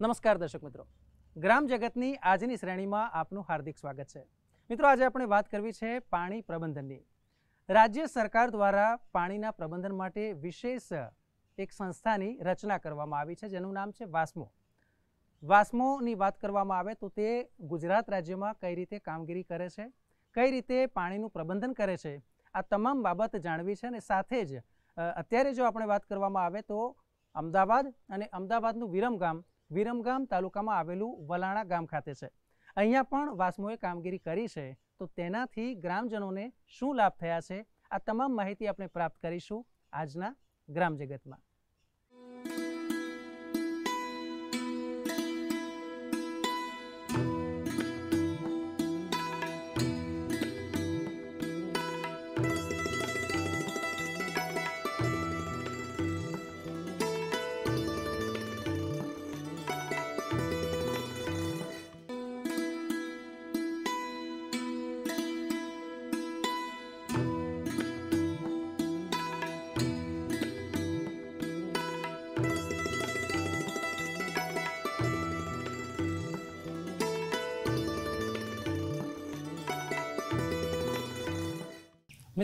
નમસ્કાર દર્શક મિત્રો ગ્રામ જગતની આજની શ્રેણીમાં આપનું હાર્દિક સ્વાગત છે મિત્રો આજે આપણે વાત કરવી છે પાણી પ્રબંધનની રાજ્ય સરકાર દ્વારા પાણીના પ્રબંધન માટે વિશેષ એક સંસ્થાની રચના કરવામાં આવી છે જેનું નામ છે વાસ્મો વાસ્મોની વાત કરવામાં આવે તો તે ગુજરાત રાજ્યમાં કઈ રીતે કામગીરી કરે છે કઈ રીતે પાણીનું પ્રબંધન કરે છે આ તમામ બાબત જાણવી છે અને સાથે જ અત્યારે જો આપણે વાત કરવામાં આવે તો અમદાવાદ અને અમદાવાદનું વિરમગામ વિરમગામ તાલુકામાં આવેલું વલાણા ગામ ખાતે છે અહીંયા પણ વાસ્મોએ કામગીરી કરી છે તો તેનાથી ગ્રામજનોને શું લાભ થયા છે આ તમામ માહિતી આપણે પ્રાપ્ત કરીશું આજના ગ્રામ જગતમાં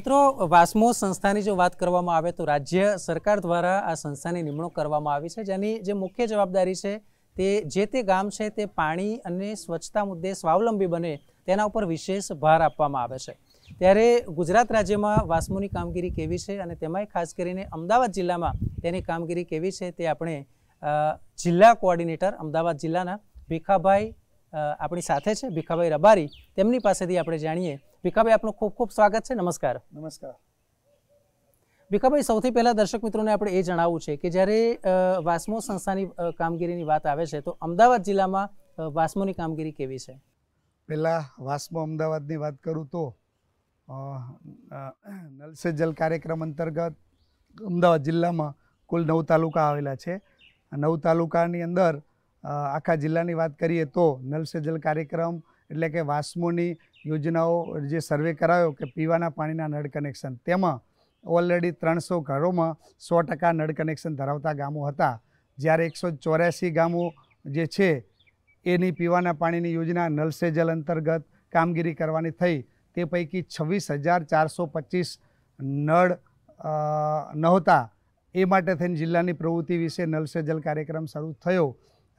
મિત્રો વાસ્મો સંસ્થાની જો વાત કરવામાં આવે તો રાજ્ય સરકાર દ્વારા આ સંસ્થાની નિમણૂક કરવામાં આવી છે જેની જે મુખ્ય જવાબદારી છે તે જે તે ગામ છે તે પાણી અને સ્વચ્છતા મુદ્દે સ્વાવલંબી બને તેના ઉપર વિશેષ ભાર આપવામાં આવે છે ત્યારે ગુજરાત રાજ્યમાં વાસ્મોની કામગીરી કેવી છે અને તેમાંય ખાસ કરીને અમદાવાદ જિલ્લામાં તેની કામગીરી કેવી છે તે આપણે જિલ્લા કોઓર્ડિનેટર અમદાવાદ જિલ્લાના ભીખાભાઈ આપણી સાથે છે ભીખાભાઈ રબારી તેમની પાસેથી આપણે જાણીએ ભીખાભાઈ આપનું ખૂબ ખૂબ સ્વાગત છે નમસ્કાર નમસ્કાર ભીખાભાઈ સૌથી પહેલાં દર્શક મિત્રોને આપણે એ જણાવવું છે કે જ્યારે વાસ્મો સંસ્થાની કામગીરીની વાત આવે છે તો અમદાવાદ જિલ્લામાં વાસ્મોની કામગીરી કેવી છે પહેલાં વાસ્મો અમદાવાદની વાત કરું તો નલ સે જલ કાર્યક્રમ અંતર્ગત અમદાવાદ જિલ્લામાં કુલ નવ તાલુકા આવેલા છે નવ તાલુકાની અંદર આખા જિલ્લાની વાત કરીએ તો નલ સે જલ કાર્યક્રમ એટલે કે વાસ્મોની યોજનાઓ જે સર્વે કરાયો કે પીવાના પાણીના નળ કનેક્શન તેમાં ઓલરેડી ત્રણસો ઘરોમાં સો ટકા નળ કનેક્શન ધરાવતા ગામો હતા જ્યારે એકસો ચોર્યાસી ગામો જે છે એની પીવાના પાણીની યોજના નલ સે જલ અંતર્ગત કામગીરી કરવાની થઈ તે પૈકી છવ્વીસ હજાર ચારસો પચીસ નળ નહોતા એ માટે થઈને જિલ્લાની પ્રવૃત્તિ વિશે નલ સે જલ કાર્યક્રમ શરૂ થયો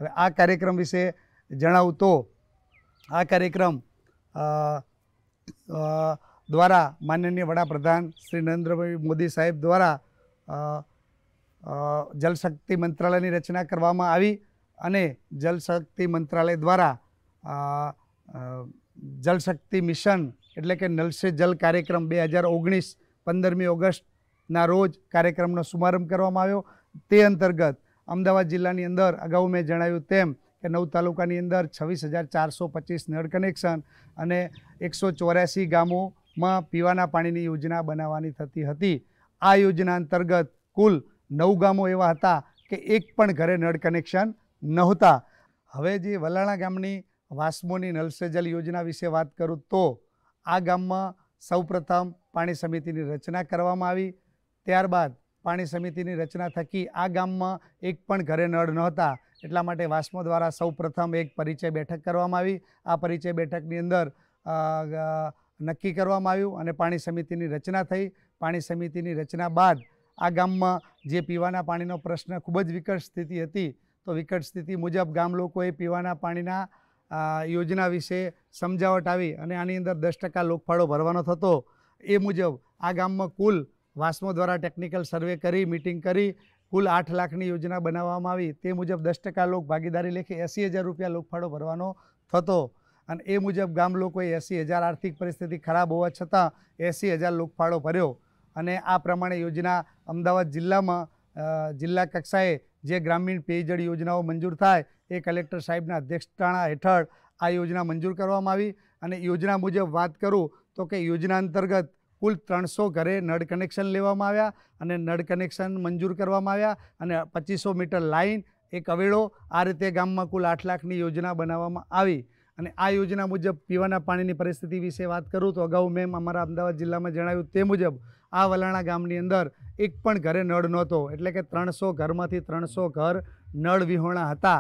હવે આ કાર્યક્રમ વિશે જણાવું તો આ કાર્યક્રમ દ્વારા માનનીય વડાપ્રધાન શ્રી નરેન્દ્રભાઈ મોદી સાહેબ દ્વારા જલશક્તિ મંત્રાલયની રચના કરવામાં આવી અને જલશક્તિ મંત્રાલય દ્વારા જલશક્તિ મિશન એટલે કે નલ જલ કાર્યક્રમ બે હજાર ઓગણીસ પંદરમી ઓગસ્ટના રોજ કાર્યક્રમનો શુભારંભ કરવામાં આવ્યો તે અંતર્ગત અમદાવાદ જિલ્લાની અંદર અગાઉ મેં જણાવ્યું તેમ કે નવ તાલુકાની અંદર છવ્વીસ હજાર ચારસો પચીસ નળ કનેક્શન અને એકસો ચોર્યાસી ગામોમાં પીવાના પાણીની યોજના બનાવવાની થતી હતી આ યોજના અંતર્ગત કુલ નવ ગામો એવા હતા કે એક પણ ઘરે નળ કનેક્શન નહોતા હવે જે વલાણા ગામની વાસ્મોની નલસેજલ યોજના વિશે વાત કરું તો આ ગામમાં સૌપ્રથમ પાણી સમિતિની રચના કરવામાં આવી ત્યારબાદ પાણી સમિતિની રચના થકી આ ગામમાં એક પણ ઘરે નળ નહોતા એટલા માટે વાસ્મો દ્વારા સૌપ્રથમ એક પરિચય બેઠક કરવામાં આવી આ પરિચય બેઠકની અંદર નક્કી કરવામાં આવ્યું અને પાણી સમિતિની રચના થઈ પાણી સમિતિની રચના બાદ આ ગામમાં જે પીવાના પાણીનો પ્રશ્ન ખૂબ જ વિકટ સ્થિતિ હતી તો વિકટ સ્થિતિ મુજબ ગામ લોકોએ પીવાના પાણીના યોજના વિશે સમજાવટ આવી અને આની અંદર દસ ટકા લોકફાળો ભરવાનો થતો એ મુજબ આ ગામમાં કુલ વાસ્મો દ્વારા ટેકનિકલ સર્વે કરી મિટિંગ કરી કુલ આઠ લાખની યોજના બનાવવામાં આવી તે મુજબ દસ ટકા લોક ભાગીદારી લેખે એંસી હજાર રૂપિયા લોકફાળો ભરવાનો થતો અને એ મુજબ ગામ લોકોએ એંસી હજાર આર્થિક પરિસ્થિતિ ખરાબ હોવા છતાં એંસી હજાર લોકફાળો ભર્યો અને આ પ્રમાણે યોજના અમદાવાદ જિલ્લામાં જિલ્લા કક્ષાએ જે ગ્રામીણ પેયજળ યોજનાઓ મંજૂર થાય એ કલેક્ટર સાહેબના અધ્યક્ષતાણા હેઠળ આ યોજના મંજૂર કરવામાં આવી અને યોજના મુજબ વાત કરું તો કે યોજના અંતર્ગત કુલ ત્રણસો ઘરે નળ કનેક્શન લેવામાં આવ્યા અને નળ કનેક્શન મંજૂર કરવામાં આવ્યા અને પચીસો મીટર લાઇન એક અવેળો આ રીતે ગામમાં કુલ આઠ લાખની યોજના બનાવવામાં આવી અને આ યોજના મુજબ પીવાના પાણીની પરિસ્થિતિ વિશે વાત કરું તો અગાઉ મેં અમારા અમદાવાદ જિલ્લામાં જણાવ્યું તે મુજબ આ વલાણા ગામની અંદર એક પણ ઘરે નળ નહોતો એટલે કે ત્રણસો ઘરમાંથી ત્રણસો ઘર નળ વિહોણા હતા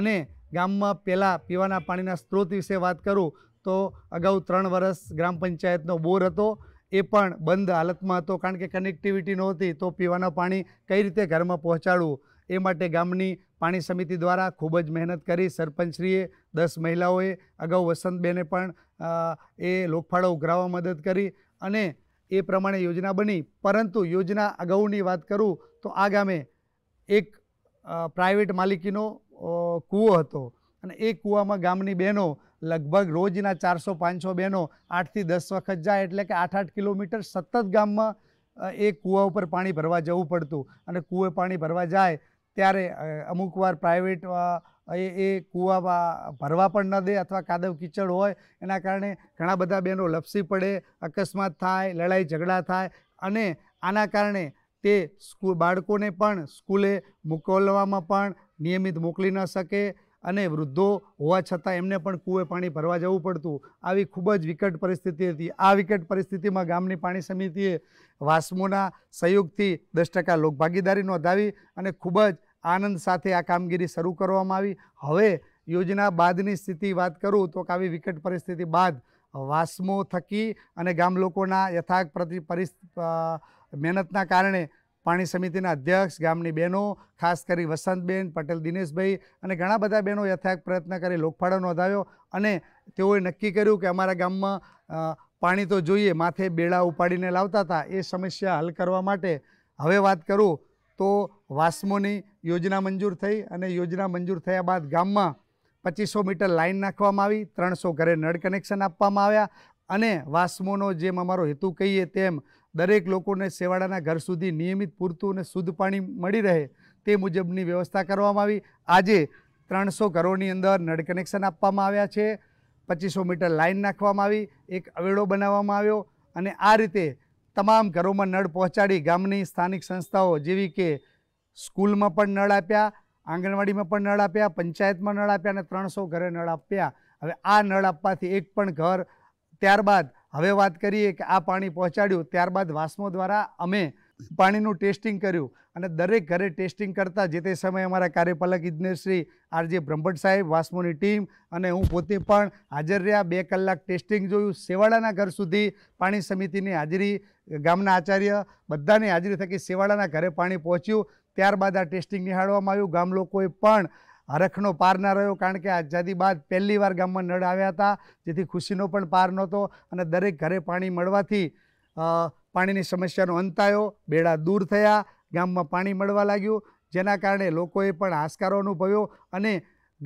અને ગામમાં પહેલાં પીવાના પાણીના સ્ત્રોત વિશે વાત કરું તો અગાઉ ત્રણ વર્ષ ગ્રામ પંચાયતનો બોર હતો એ પણ બંધ હાલતમાં હતો કારણ કે કનેક્ટિવિટી નહોતી તો પીવાના પાણી કઈ રીતે ઘરમાં પહોંચાડવું એ માટે ગામની પાણી સમિતિ દ્વારા ખૂબ જ મહેનત કરી સરપંચશ્રીએ દસ મહિલાઓએ અગાઉ વસંતબેને પણ એ લોકફાળો ઉઘરાવવા મદદ કરી અને એ પ્રમાણે યોજના બની પરંતુ યોજના અગાઉની વાત કરું તો આ ગામે એક પ્રાઇવેટ માલિકીનો કૂવો હતો અને એ કૂવામાં ગામની બહેનો લગભગ રોજના ચારસો પાંચસો બહેનો આઠથી દસ વખત જાય એટલે કે આઠ આઠ કિલોમીટર સતત ગામમાં એ કૂવા ઉપર પાણી ભરવા જવું પડતું અને કૂવે પાણી ભરવા જાય ત્યારે અમુકવાર પ્રાઇવેટ એ એ કૂવા ભરવા પણ ન દે અથવા કાદવ કિચડ હોય એના કારણે ઘણા બધા બહેનો લપસી પડે અકસ્માત થાય લડાઈ ઝઘડા થાય અને આના કારણે તે સ્કૂલ બાળકોને પણ સ્કૂલે મોકલવામાં પણ નિયમિત મોકલી ન શકે અને વૃદ્ધો હોવા છતાં એમને પણ કૂએ પાણી ભરવા જવું પડતું આવી ખૂબ જ વિકટ પરિસ્થિતિ હતી આ વિકટ પરિસ્થિતિમાં ગામની પાણી સમિતિએ વાસ્મોના સહયોગથી દસ ટકા લોકભાગીદારી નોંધાવી અને ખૂબ જ આનંદ સાથે આ કામગીરી શરૂ કરવામાં આવી હવે યોજના બાદની સ્થિતિ વાત કરું તો આવી વિકટ પરિસ્થિતિ બાદ વાસ્મો થકી અને ગામ લોકોના યથાર્થ પ્રતિ મહેનતના કારણે પાણી સમિતિના અધ્યક્ષ ગામની બહેનો ખાસ કરી વસંતબેન પટેલ દિનેશભાઈ અને ઘણા બધા બહેનો યથાક પ્રયત્ન કરી લોકફાળો નોંધાવ્યો અને તેઓએ નક્કી કર્યું કે અમારા ગામમાં પાણી તો જોઈએ માથે બેળા ઉપાડીને લાવતા હતા એ સમસ્યા હલ કરવા માટે હવે વાત કરું તો વાસ્મોની યોજના મંજૂર થઈ અને યોજના મંજૂર થયા બાદ ગામમાં પચીસો મીટર લાઇન નાખવામાં આવી ત્રણસો ઘરે નળ કનેક્શન આપવામાં આવ્યા અને વાસ્મોનો જેમ અમારો હેતુ કહીએ તેમ દરેક લોકોને સેવાડાના ઘર સુધી નિયમિત પૂરતું અને શુદ્ધ પાણી મળી રહે તે મુજબની વ્યવસ્થા કરવામાં આવી આજે ત્રણસો ઘરોની અંદર નળ કનેક્શન આપવામાં આવ્યા છે પચીસો મીટર લાઇન નાખવામાં આવી એક અવેડો બનાવવામાં આવ્યો અને આ રીતે તમામ ઘરોમાં નળ પહોંચાડી ગામની સ્થાનિક સંસ્થાઓ જેવી કે સ્કૂલમાં પણ નળ આપ્યા આંગણવાડીમાં પણ નળ આપ્યા પંચાયતમાં નળ આપ્યા અને ત્રણસો ઘરે નળ આપ્યા હવે આ નળ આપવાથી એક પણ ઘર ત્યારબાદ હવે વાત કરીએ કે આ પાણી પહોંચાડ્યું ત્યારબાદ વાસ્મો દ્વારા અમે પાણીનું ટેસ્ટિંગ કર્યું અને દરેક ઘરે ટેસ્ટિંગ કરતાં જે તે સમયે અમારા કાર્યપાલક ઇજનેરશ્રી આરજે બ્રહ્મભટ્ટ સાહેબ વાસ્મોની ટીમ અને હું પોતે પણ હાજર રહ્યા બે કલાક ટેસ્ટિંગ જોયું સેવાડાના ઘર સુધી પાણી સમિતિની હાજરી ગામના આચાર્ય બધાની હાજરી થકી સેવાડાના ઘરે પાણી પહોંચ્યું ત્યારબાદ આ ટેસ્ટિંગ નિહાળવામાં આવ્યું ગામ લોકોએ પણ હરખનો પાર ના રહ્યો કારણ કે આઝાદી બાદ પહેલી વાર ગામમાં નળ આવ્યા હતા જેથી ખુશીનો પણ પાર નહોતો અને દરેક ઘરે પાણી મળવાથી પાણીની સમસ્યાનો અંત આવ્યો બેડા દૂર થયા ગામમાં પાણી મળવા લાગ્યું જેના કારણે લોકોએ પણ હાશકારો અનુભવ્યો અને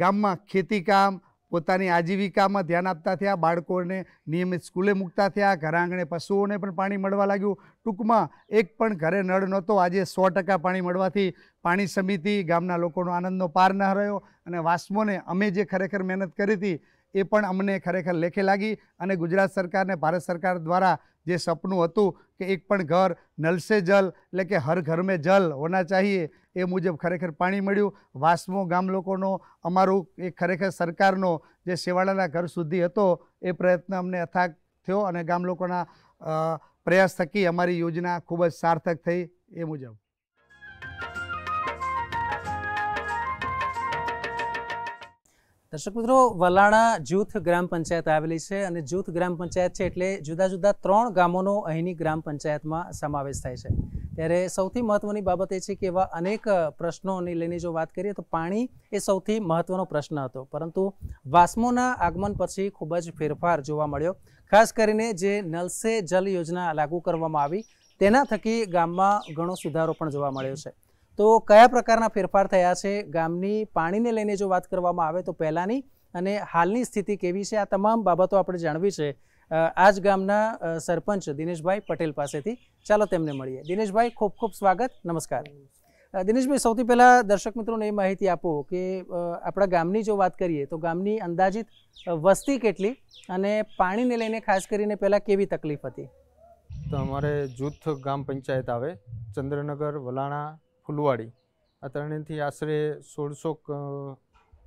ગામમાં ખેતીકામ પોતાની આજીવિકામાં ધ્યાન આપતા થયા બાળકોને નિયમિત સ્કૂલે મૂકતા થયા ઘરાંગણે પશુઓને પણ પાણી મળવા લાગ્યું ટૂંકમાં એક પણ ઘરે નળ નહોતો આજે સો ટકા પાણી મળવાથી પાણી સમિતિ ગામના લોકોનો આનંદનો પાર ન રહ્યો અને વાસ્મોને અમે જે ખરેખર મહેનત કરી હતી એ પણ અમને ખરેખર લેખે લાગી અને ગુજરાત સરકારને ભારત સરકાર દ્વારા જે સપનું હતું કે એક પણ ઘર નલસે જલ એટલે કે હર ઘર મેં જલ હોના ચાહીએ એ મુજબ ખરેખર પાણી મળ્યું વાસમો ગામ લોકોનો અમારું એ ખરેખર સરકારનો જે શેવાળાના ઘર સુધી હતો એ પ્રયત્ન અમને અથાગ થયો અને ગામ લોકોના પ્રયાસ થકી અમારી યોજના ખૂબ જ સાર્થક થઈ એ મુજબ દર્શક મિત્રો વલાણા જૂથ ગ્રામ પંચાયત આવેલી છે અને જૂથ ગ્રામ પંચાયત છે એટલે જુદા જુદા ત્રણ ગામોનો અહીંની ગ્રામ પંચાયતમાં સમાવેશ થાય છે ત્યારે સૌથી મહત્વની બાબત એ છે કે એવા અનેક પ્રશ્નોની લઈને જો વાત કરીએ તો પાણી એ સૌથી મહત્વનો પ્રશ્ન હતો પરંતુ વાસ્મોના આગમન પછી ખૂબ જ ફેરફાર જોવા મળ્યો ખાસ કરીને જે નલસે જલ યોજના લાગુ કરવામાં આવી તેના થકી ગામમાં ઘણો સુધારો પણ જોવા મળ્યો છે તો કયા પ્રકારના ફેરફાર થયા છે ગામની પાણીને લઈને જો વાત કરવામાં આવે તો પહેલાંની અને હાલની સ્થિતિ કેવી છે આ તમામ બાબતો આપણે જાણવી છે આ જ ગામના સરપંચ દિનેશભાઈ પટેલ પાસેથી ચાલો તેમને મળીએ દિનેશભાઈ ખૂબ ખૂબ સ્વાગત નમસ્કાર દિનેશભાઈ સૌથી પહેલાં દર્શક મિત્રોને એ માહિતી આપો કે આપણા ગામની જો વાત કરીએ તો ગામની અંદાજિત વસ્તી કેટલી અને પાણીને લઈને ખાસ કરીને પહેલાં કેવી તકલીફ હતી તો અમારે જૂથ ગામ પંચાયત આવે ચંદ્રનગર વલાણા ફુલવાડી આ ત્રણેયથી આશરે સોળસો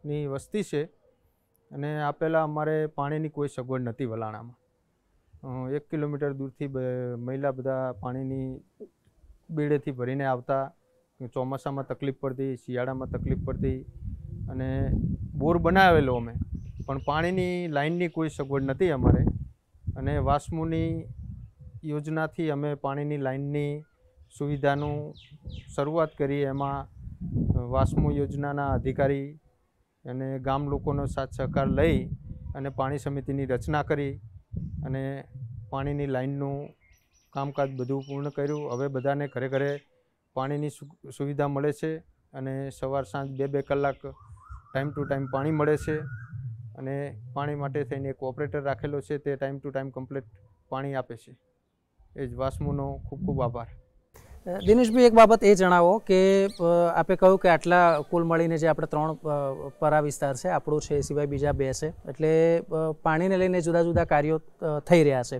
ની વસ્તી છે અને આ પહેલાં અમારે પાણીની કોઈ સગવડ નથી વલાણામાં એક કિલોમીટર દૂરથી મહિલા બધા પાણીની બેડેથી ભરીને આવતા ચોમાસામાં તકલીફ પડતી શિયાળામાં તકલીફ પડતી અને બોર બનાવેલો અમે પણ પાણીની લાઇનની કોઈ સગવડ નથી અમારે અને વાસ્મુની યોજનાથી અમે પાણીની લાઇનની સુવિધાનું શરૂઆત કરી એમાં વાસ્મો યોજનાના અધિકારી અને ગામ લોકોનો સાથ સહકાર લઈ અને પાણી સમિતિની રચના કરી અને પાણીની લાઇનનું કામકાજ બધું પૂર્ણ કર્યું હવે બધાને ઘરે ઘરે પાણીની સુવિધા મળે છે અને સવાર સાંજ બે બે કલાક ટાઈમ ટુ ટાઈમ પાણી મળે છે અને પાણી માટે થઈને એક ઓપરેટર રાખેલો છે તે ટાઈમ ટુ ટાઈમ કમ્પ્લીટ પાણી આપે છે એ જ વાસ્મુનો ખૂબ ખૂબ આભાર દિનેશભાઈ એક બાબત એ જણાવો કે આપે કહ્યું કે આટલા કુલ મળીને જે આપણે ત્રણ પરા વિસ્તાર છે આપણું છે એ સિવાય બીજા બે છે એટલે પાણીને લઈને જુદા જુદા કાર્યો થઈ રહ્યા છે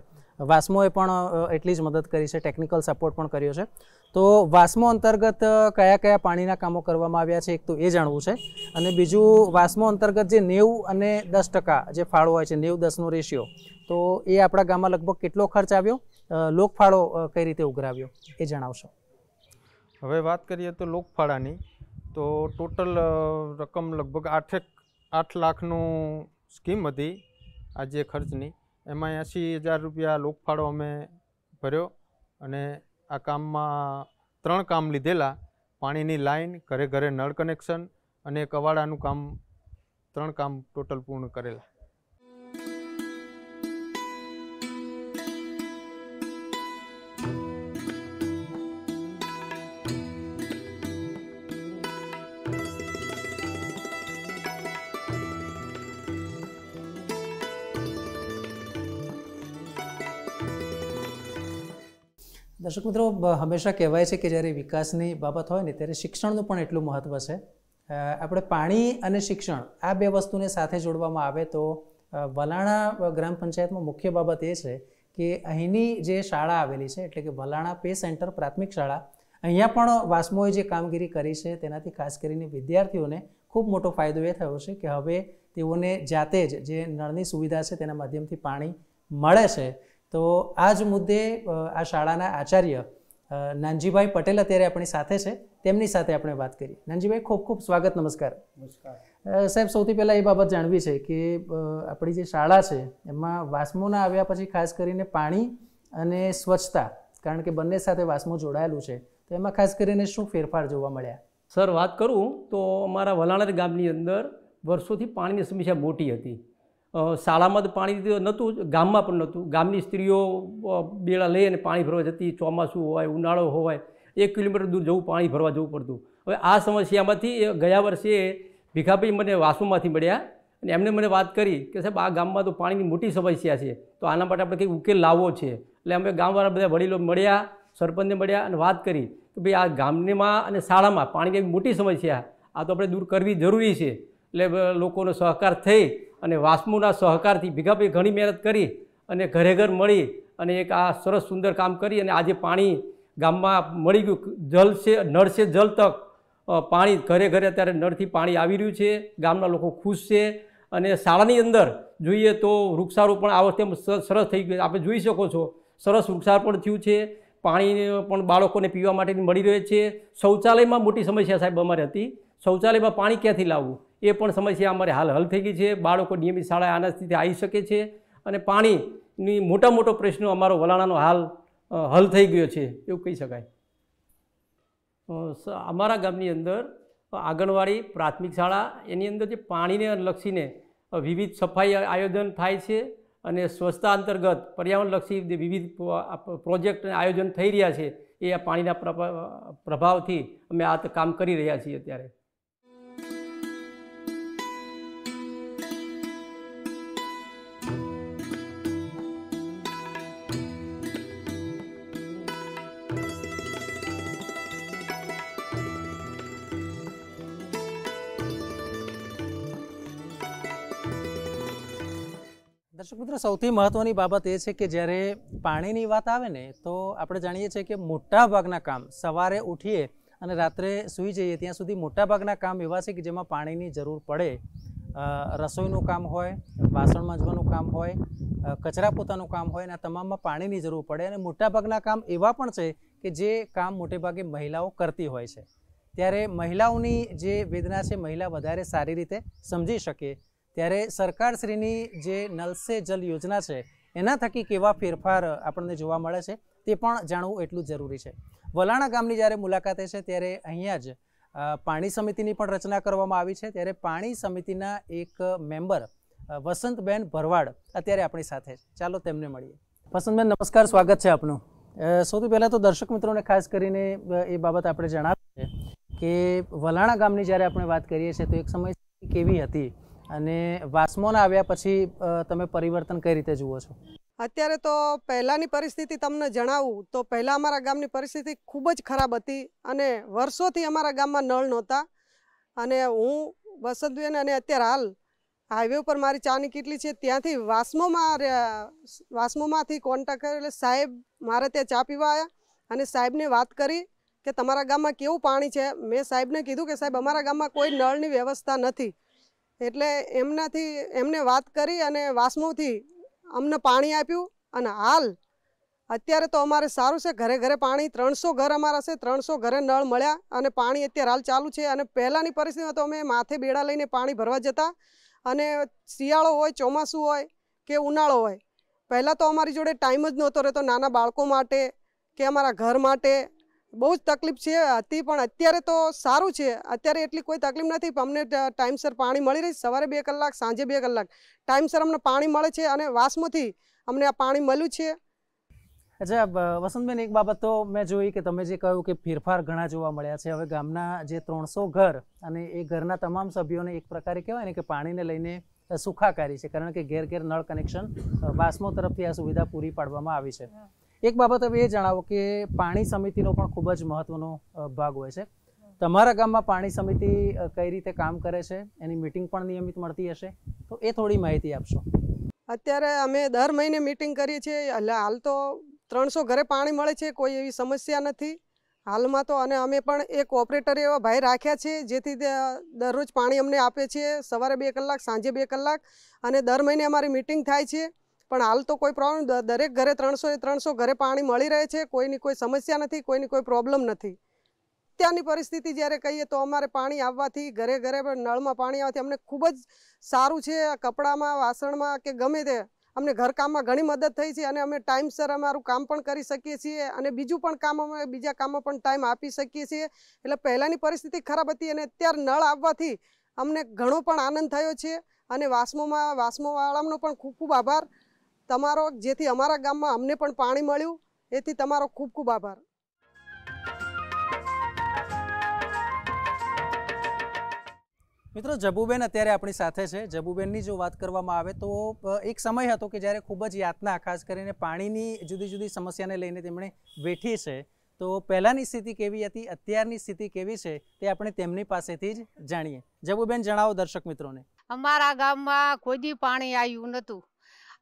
વાસ્મોએ પણ એટલી જ મદદ કરી છે ટેકનિકલ સપોર્ટ પણ કર્યો છે તો વાસ્મો અંતર્ગત કયા કયા પાણીના કામો કરવામાં આવ્યા છે એક તો એ જાણવું છે અને બીજું વાસ્મો અંતર્ગત જે નેવું અને દસ ટકા જે ફાળો હોય છે નેવું દસનો રેશિયો તો એ આપણા ગામમાં લગભગ કેટલો ખર્ચ આવ્યો લોકફાળો કઈ રીતે ઉઘરાવ્યો એ જણાવશો હવે વાત કરીએ તો લોકફાળાની તો ટોટલ રકમ લગભગ આઠેક આઠ લાખનું સ્કીમ હતી આજે ખર્ચની એમાં એંસી હજાર રૂપિયા લોકફાળો અમે ભર્યો અને આ કામમાં ત્રણ કામ લીધેલા પાણીની લાઈન ઘરે ઘરે નળ કનેક્શન અને કવાડાનું કામ ત્રણ કામ ટોટલ પૂર્ણ કરેલા દર્શક મિત્રો હંમેશા કહેવાય છે કે જ્યારે વિકાસની બાબત હોય ને ત્યારે શિક્ષણનું પણ એટલું મહત્ત્વ છે આપણે પાણી અને શિક્ષણ આ બે વસ્તુને સાથે જોડવામાં આવે તો વલાણા ગ્રામ પંચાયતમાં મુખ્ય બાબત એ છે કે અહીંની જે શાળા આવેલી છે એટલે કે વલાણા પે સેન્ટર પ્રાથમિક શાળા અહીંયા પણ વાસ્મોએ જે કામગીરી કરી છે તેનાથી ખાસ કરીને વિદ્યાર્થીઓને ખૂબ મોટો ફાયદો એ થયો છે કે હવે તેઓને જાતે જ જે નળની સુવિધા છે તેના માધ્યમથી પાણી મળે છે તો આ જ મુદ્દે આ શાળાના આચાર્ય નાનજીભાઈ પટેલ અત્યારે આપણી સાથે છે તેમની સાથે આપણે વાત કરી નાનજીભાઈ ખૂબ ખૂબ સ્વાગત નમસ્કાર સાહેબ સૌથી પહેલાં એ બાબત જાણવી છે કે આપણી જે શાળા છે એમાં વાસ્મોના આવ્યા પછી ખાસ કરીને પાણી અને સ્વચ્છતા કારણ કે બંને સાથે વાસ્મો જોડાયેલું છે તો એમાં ખાસ કરીને શું ફેરફાર જોવા મળ્યા સર વાત કરું તો અમારા વલાણર ગામની અંદર વર્ષોથી પાણીની સમસ્યા મોટી હતી શાળામાં તો પાણી નહોતું ગામમાં પણ નહોતું ગામની સ્ત્રીઓ બેળા લઈ અને પાણી ભરવા જતી ચોમાસું હોય ઉનાળો હોય એક કિલોમીટર દૂર જવું પાણી ભરવા જવું પડતું હવે આ સમસ્યામાંથી ગયા વર્ષે ભીખાભાઈ મને વાસુમાંથી મળ્યા અને એમને મને વાત કરી કે સાહેબ આ ગામમાં તો પાણીની મોટી સમસ્યા છે તો આના માટે આપણે કંઈક ઉકેલ લાવવો છે એટલે અમે ગામવાળા બધા વડીલો મળ્યા સરપંચને મળ્યા અને વાત કરી કે ભાઈ આ ગામનેમાં અને શાળામાં પાણીની મોટી સમસ્યા આ તો આપણે દૂર કરવી જરૂરી છે એટલે લોકોનો સહકાર થઈ અને વાસ્મુના સહકારથી ભેગા ભેગી ઘણી મહેનત કરી અને ઘરે ઘર મળી અને એક આ સરસ સુંદર કામ કરી અને આજે પાણી ગામમાં મળી ગયું જલ છે નળ છે જલ તક પાણી ઘરે ઘરે અત્યારે નળથી પાણી આવી રહ્યું છે ગામના લોકો ખુશ છે અને શાળાની અંદર જોઈએ તો વૃક્ષારોપણ આ વખતે સરસ થઈ ગયું આપણે જોઈ શકો છો સરસ વૃક્ષારોપણ થયું છે પાણી પણ બાળકોને પીવા માટેની મળી રહે છે શૌચાલયમાં મોટી સમસ્યા સાહેબ અમારી હતી શૌચાલયમાં પાણી ક્યાંથી લાવવું એ પણ સમસ્યા અમારે હાલ હલ થઈ ગઈ છે બાળકો નિયમિત શાળાએ આના આવી શકે છે અને પાણીની મોટા મોટો પ્રશ્ન અમારો વલાણાનો હાલ હલ થઈ ગયો છે એવું કહી શકાય અમારા ગામની અંદર આંગણવાડી પ્રાથમિક શાળા એની અંદર જે પાણીને લક્ષીને વિવિધ સફાઈ આયોજન થાય છે અને સ્વચ્છતા અંતર્ગત પર્યાવરણલક્ષી વિવિધ પ્રોજેક્ટ આયોજન થઈ રહ્યા છે એ આ પાણીના પ્રભાવથી અમે આ કામ કરી રહ્યા છીએ અત્યારે દર્શક મિત્રો સૌથી મહત્વની બાબત એ છે કે જ્યારે પાણીની વાત આવે ને તો આપણે જાણીએ છીએ કે મોટાભાગના કામ સવારે ઉઠીએ અને રાત્રે સૂઈ જઈએ ત્યાં સુધી મોટાભાગના કામ એવા છે કે જેમાં પાણીની જરૂર પડે રસોઈનું કામ હોય વાસણ માંજવાનું કામ હોય કચરા પોતાનું કામ હોય અને તમામમાં પાણીની જરૂર પડે અને મોટાભાગના કામ એવા પણ છે કે જે કામ મોટેભાગે મહિલાઓ કરતી હોય છે ત્યારે મહિલાઓની જે વેદના છે મહિલા વધારે સારી રીતે સમજી શકે ત્યારે સરકારશ્રીની જે નલ સે જલ યોજના છે એના થકી કેવા ફેરફાર આપણને જોવા મળે છે તે પણ જાણવું એટલું જરૂરી છે વલાણા ગામની જ્યારે મુલાકાતે છે ત્યારે અહીંયા જ પાણી સમિતિની પણ રચના કરવામાં આવી છે ત્યારે પાણી સમિતિના એક મેમ્બર વસંતબેન ભરવાડ અત્યારે આપણી સાથે ચાલો તેમને મળીએ વસંતબેન નમસ્કાર સ્વાગત છે આપનું સૌથી પહેલાં તો દર્શક મિત્રોને ખાસ કરીને એ બાબત આપણે જણાવી છે કે વલાણા ગામની જ્યારે આપણે વાત કરીએ છીએ તો એક સમય કેવી હતી અને વાસ્મોના આવ્યા પછી તમે પરિવર્તન કઈ રીતે જુઓ છો અત્યારે તો પહેલાંની પરિસ્થિતિ તમને જણાવું તો પહેલાં અમારા ગામની પરિસ્થિતિ ખૂબ જ ખરાબ હતી અને વર્ષોથી અમારા ગામમાં નળ નહોતા અને હું વસંતબેન અને અત્યારે હાલ હાઈવે ઉપર મારી ચાની કેટલી છે ત્યાંથી વાસ્મોમાં વાસ્મોમાંથી કોન્ટેક્ટ કર્યો એટલે સાહેબ મારે ત્યાં ચા પીવા આવ્યા અને સાહેબને વાત કરી કે તમારા ગામમાં કેવું પાણી છે મેં સાહેબને કીધું કે સાહેબ અમારા ગામમાં કોઈ નળની વ્યવસ્થા નથી એટલે એમનાથી એમને વાત કરી અને વાસ્મોથી અમને પાણી આપ્યું અને હાલ અત્યારે તો અમારે સારું છે ઘરે ઘરે પાણી ત્રણસો ઘર અમારા છે ત્રણસો ઘરે નળ મળ્યા અને પાણી અત્યારે હાલ ચાલુ છે અને પહેલાંની પરિસ્થિતિમાં તો અમે માથે બેડા લઈને પાણી ભરવા જતા અને શિયાળો હોય ચોમાસું હોય કે ઉનાળો હોય પહેલાં તો અમારી જોડે ટાઈમ જ નહોતો રહેતો નાના બાળકો માટે કે અમારા ઘર માટે બહુ જ તકલીફ છે હતી પણ અત્યારે તો સારું છે અત્યારે એટલી કોઈ તકલીફ નથી અમને ટાઈમસર પાણી મળી રહી સવારે બે કલાક સાંજે બે કલાક ટાઈમસર અમને પાણી મળે છે અને વાસમોથી અમને આ પાણી મળ્યું છે અચ્છા વસંતબેન એક બાબત તો મેં જોઈ કે તમે જે કહ્યું કે ફેરફાર ઘણા જોવા મળ્યા છે હવે ગામના જે ત્રણસો ઘર અને એ ઘરના તમામ સભ્યોને એક પ્રકારે કહેવાય ને કે પાણીને લઈને સુખાકારી છે કારણ કે ઘેર ઘેર નળ કનેક્શન વાસમો તરફથી આ સુવિધા પૂરી પાડવામાં આવી છે એક બાબત હવે એ જણાવો કે પાણી સમિતિનો પણ ખૂબ જ મહત્વનો ભાગ હોય છે તમારા ગામમાં પાણી સમિતિ કઈ રીતે કામ કરે છે એની મીટિંગ પણ નિયમિત મળતી હશે તો એ થોડી માહિતી આપશો અત્યારે અમે દર મહિને મિટિંગ કરીએ છીએ એટલે હાલ તો ત્રણસો ઘરે પાણી મળે છે કોઈ એવી સમસ્યા નથી હાલમાં તો અને અમે પણ એક ઓપરેટર એવા ભાઈ રાખ્યા છે જેથી દરરોજ પાણી અમને આપે છે સવારે બે કલાક સાંજે બે કલાક અને દર મહિને અમારી મિટિંગ થાય છે પણ હાલ તો કોઈ પ્રોબ્લમ દરેક ઘરે ત્રણસો એ ત્રણસો ઘરે પાણી મળી રહે છે કોઈની કોઈ સમસ્યા નથી કોઈની કોઈ પ્રોબ્લેમ નથી અત્યારની પરિસ્થિતિ જ્યારે કહીએ તો અમારે પાણી આવવાથી ઘરે ઘરે નળમાં પાણી આવવાથી અમને ખૂબ જ સારું છે કપડામાં વાસણમાં કે ગમે તે અમને ઘરકામમાં ઘણી મદદ થઈ છે અને અમે ટાઈમસર અમારું કામ પણ કરી શકીએ છીએ અને બીજું પણ કામ અમે બીજા કામમાં પણ ટાઈમ આપી શકીએ છીએ એટલે પહેલાંની પરિસ્થિતિ ખરાબ હતી અને અત્યારે નળ આવવાથી અમને ઘણો પણ આનંદ થયો છે અને વાસ્મોમાં વાસ્મોવાળાનો પણ ખૂબ ખૂબ આભાર તમારો જેથી અમારા ગામમાં અમને પણ પાણી મળ્યું એથી તમારો ખૂબ ખૂબ આભાર મિત્રો જબુબેન અત્યારે આપણી સાથે છે જબુબેનની જો વાત કરવામાં આવે તો એક સમય હતો કે જ્યારે ખૂબ જ યાતના ખાસ કરીને પાણીની જુદી જુદી સમસ્યાને લઈને તેમણે વેઠી છે તો પહેલાંની સ્થિતિ કેવી હતી અત્યારની સ્થિતિ કેવી છે તે આપણે તેમની પાસેથી જ જાણીએ જબુબેન જણાવો દર્શક મિત્રોને અમારા ગામમાં કોઈ પાણી આવ્યું નહોતું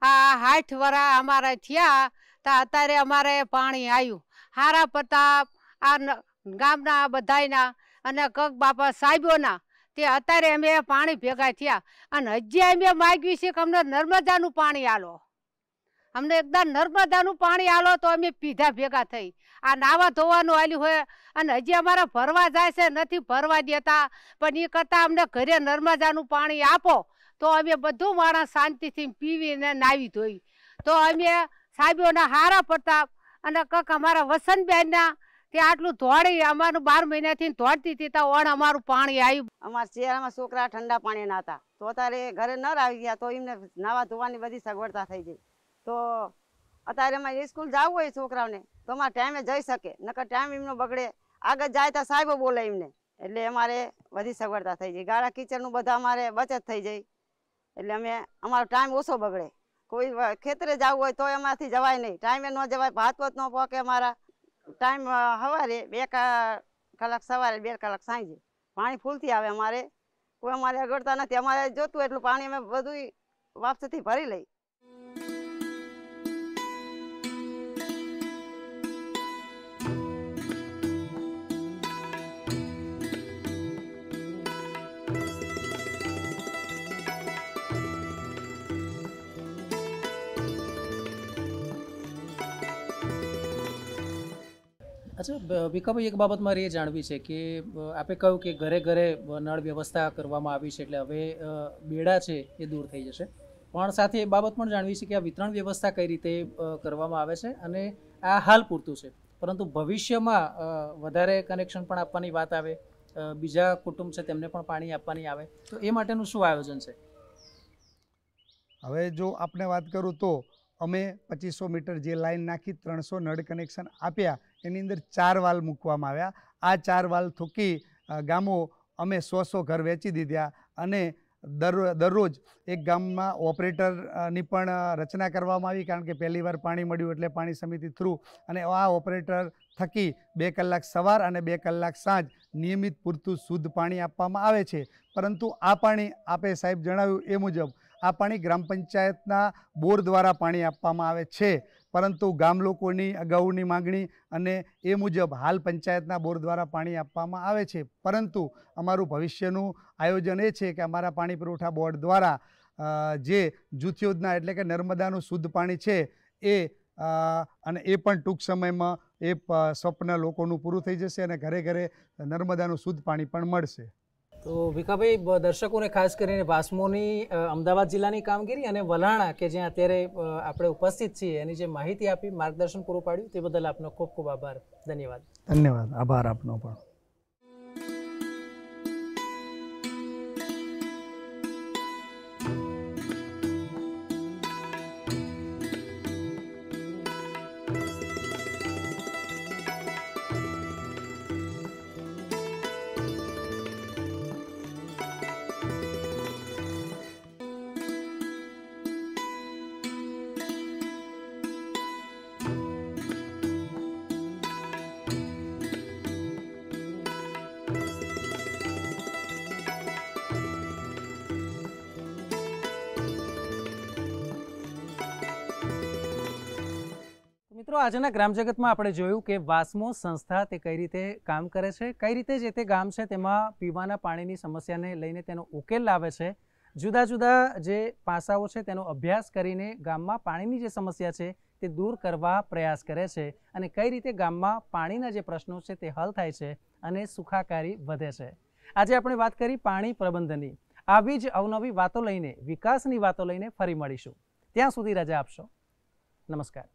આ હાઠ વરા અમારે થયા તો અત્યારે અમારે પાણી આવ્યું હારા પ્રતાપ આ ગામના બધાના અને કક બાપા સાહેબોના તે અત્યારે અમે પાણી ભેગા થયા અને હજી અમે માગ્યું છે કે અમને નર્મદાનું પાણી આલો અમને એકદમ નર્મદાનું પાણી આલો તો અમે પીધા ભેગા થઈ આ નાવા ધોવાનું આવ્યું હોય અને હજી અમારે ભરવા જાય છે નથી ભરવા દેતા પણ એ કરતાં અમને ઘરે નર્મદાનું પાણી આપો તો અમે બધું માણસ શાંતિથી પીવીને નાવી ધોઈ તો અમે સાહેબોના હારા પ્રતાપ અને કંઈક અમારા વસંતબેનના તે આટલું ધોળી અમારું બાર મહિનાથી ધોળતી હતી તો ઓણ અમારું પાણી આવ્યું અમારા શિયાળામાં છોકરા ઠંડા પાણી ના હતા તો અત્યારે ઘરે ન આવી ગયા તો એમને નાવા ધોવાની બધી સગવડતા થઈ ગઈ તો અત્યારે અમારે સ્કૂલ જવું હોય છોકરાઓને તો અમારે ટાઈમે જઈ શકે નકર ટાઈમ એમનો બગડે આગળ જાય તો સાહેબો બોલે એમને એટલે અમારે બધી સગવડતા થઈ જાય ગાળા કિચનનું બધા અમારે બચત થઈ જાય એટલે અમે અમારો ટાઈમ ઓછો બગડે કોઈ ખેતરે જવું હોય તો અમારાથી જવાય નહીં ટાઈમે ન જવાય ભાત વત ન પોકે અમારા ટાઈમ સવારે બે કલાક સવારે બે કલાક સાંજે પાણી ફૂલથી આવે અમારે કોઈ અમારે અગડતા નથી અમારે જોતું એટલું પાણી અમે બધું વાપસીથી ભરી લઈ અચ્છા ભીખાભાઈ એક બાબત મારી એ જાણવી છે કે આપે કહ્યું કે ઘરે ઘરે નળ વ્યવસ્થા કરવામાં આવી છે એટલે હવે બેડા છે એ દૂર થઈ જશે પણ સાથે એ બાબત પણ જાણવી છે કે આ વિતરણ વ્યવસ્થા કઈ રીતે કરવામાં આવે છે અને આ હાલ પૂરતું છે પરંતુ ભવિષ્યમાં વધારે કનેક્શન પણ આપવાની વાત આવે બીજા કુટુંબ છે તેમને પણ પાણી આપવાની આવે તો એ માટેનું શું આયોજન છે હવે જો આપણે વાત કરું તો અમે પચીસો મીટર જે લાઈન નાખી ત્રણસો નળ કનેક્શન આપ્યા એની અંદર ચાર વાલ મૂકવામાં આવ્યા આ ચાર વાલ થૂકી ગામો અમે સો સો ઘર વેચી દીધા અને દર દરરોજ એક ગામમાં ઓપરેટરની પણ રચના કરવામાં આવી કારણ કે પહેલીવાર પાણી મળ્યું એટલે પાણી સમિતિ થ્રુ અને આ ઓપરેટર થકી બે કલાક સવાર અને બે કલાક સાંજ નિયમિત પૂરતું શુદ્ધ પાણી આપવામાં આવે છે પરંતુ આ પાણી આપે સાહેબ જણાવ્યું એ મુજબ આ પાણી ગ્રામ પંચાયતના બોર દ્વારા પાણી આપવામાં આવે છે પરંતુ ગામ લોકોની અગાઉની માગણી અને એ મુજબ હાલ પંચાયતના બોર દ્વારા પાણી આપવામાં આવે છે પરંતુ અમારું ભવિષ્યનું આયોજન એ છે કે અમારા પાણી પુરવઠા બોર્ડ દ્વારા જે જૂથ એટલે કે નર્મદાનું શુદ્ધ પાણી છે એ અને એ પણ ટૂંક સમયમાં એ સ્વપ્ન લોકોનું પૂરું થઈ જશે અને ઘરે ઘરે નર્મદાનું શુદ્ધ પાણી પણ મળશે તો ભીખાભાઈ દર્શકોને ખાસ કરીને વાસ્મોની અમદાવાદ જિલ્લાની કામગીરી અને વલાણા કે જ્યાં અત્યારે આપણે ઉપસ્થિત છીએ એની જે માહિતી આપી માર્ગદર્શન પૂરું પાડ્યું તે બદલ આપનો ખૂબ ખૂબ આભાર ધન્યવાદ ધન્યવાદ આભાર આપનો પણ આજના ગ્રામજગતમાં આપણે જોયું કે વાસ્મો સંસ્થા તે કઈ રીતે કામ કરે છે કઈ રીતે જે તે ગામ છે તેમાં પીવાના પાણીની સમસ્યાને લઈને તેનો ઉકેલ લાવે છે જુદા જુદા જે પાસાઓ છે તેનો અભ્યાસ કરીને ગામમાં પાણીની જે સમસ્યા છે તે દૂર કરવા પ્રયાસ કરે છે અને કઈ રીતે ગામમાં પાણીના જે પ્રશ્નો છે તે હલ થાય છે અને સુખાકારી વધે છે આજે આપણે વાત કરી પાણી પ્રબંધનની આવી જ અવનવી વાતો લઈને વિકાસની વાતો લઈને ફરી મળીશું ત્યાં સુધી રજા આપશો નમસ્કાર